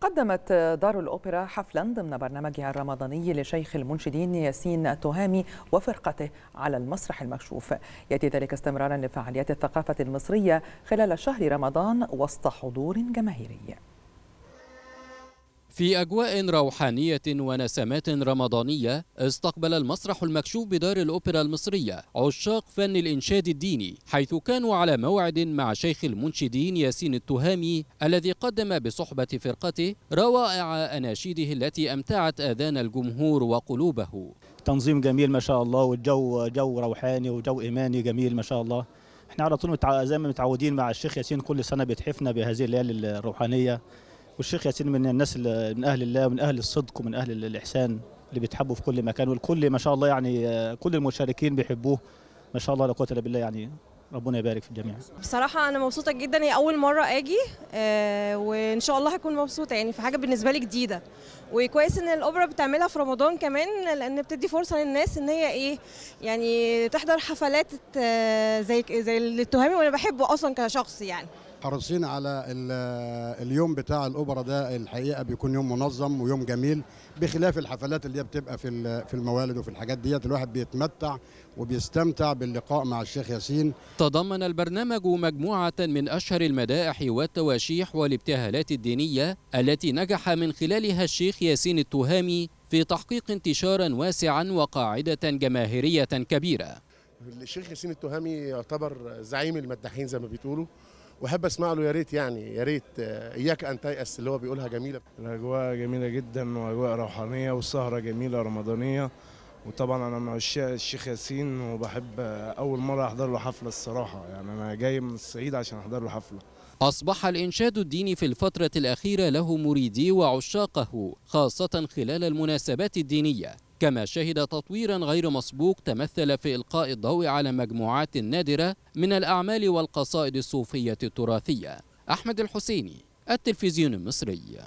قدمت دار الأوبرا حفلا ضمن برنامجها الرمضاني لشيخ المنشدين ياسين التهامي وفرقته على المسرح المكشوف يأتي ذلك استمرارا لفعاليات الثقافة المصرية خلال شهر رمضان وسط حضور جماهيري في أجواء روحانية ونسمات رمضانية استقبل المسرح المكشوف بدار الأوبرا المصرية عشاق فن الإنشاد الديني حيث كانوا على موعد مع شيخ المنشدين ياسين التهامي الذي قدم بصحبة فرقته روائع أناشيده التي أمتعت آذان الجمهور وقلوبه تنظيم جميل ما شاء الله والجو جو روحاني وجو إيماني جميل ما شاء الله احنا على طول زي ما متعودين مع الشيخ ياسين كل سنة بيتحفنا بهذه الليالي الروحانية والشيخ ياسين من الناس من اهل الله ومن اهل الصدق ومن اهل الاحسان اللي بيتحبوا في كل مكان والكل ما شاء الله يعني آه، كل المشاركين بيحبوه ما شاء الله لا قوه الا بالله يعني ربنا يبارك في الجميع بصراحه انا مبسوطه جدا هي اول مره اجي آه وان شاء الله هكون مبسوطه يعني في حاجه بالنسبه لي جديده وكويس ان الاوبرا بتعملها في رمضان كمان لان بتدي فرصه للناس ان هي ايه يعني تحضر حفلات آه، زي زي التهامي وانا بحبه اصلا كشخص يعني حريصين على اليوم بتاع الاوبرا ده الحقيقه بيكون يوم منظم ويوم جميل بخلاف الحفلات اللي هي بتبقى في في الموالد وفي الحاجات ديت الواحد بيتمتع وبيستمتع باللقاء مع الشيخ ياسين تضمن البرنامج مجموعه من اشهر المدائح والتواشيح والابتهالات الدينيه التي نجح من خلالها الشيخ ياسين التهامي في تحقيق انتشارا واسعا وقاعده جماهيريه كبيره الشيخ ياسين التهامي يعتبر زعيم المداحين زي ما بتقولوا واحب اسمع له يا ريت يعني يا ريت آه، اياك ان تيأس اللي هو بيقولها جميله الاجواء جميله جدا واجواء روحانيه والسهره جميله رمضانيه وطبعا انا من عشاق الشيخ ياسين وبحب آه، اول مره احضر له حفله الصراحه يعني انا جاي من الصعيد عشان احضر له حفله أصبح الإنشاد الديني في الفترة الأخيرة له مريديه وعشاقه خاصة خلال المناسبات الدينية كما شهد تطويرا غير مسبوق تمثل في إلقاء الضوء على مجموعات نادرة من الأعمال والقصائد الصوفية التراثية أحمد الحسيني التلفزيون المصري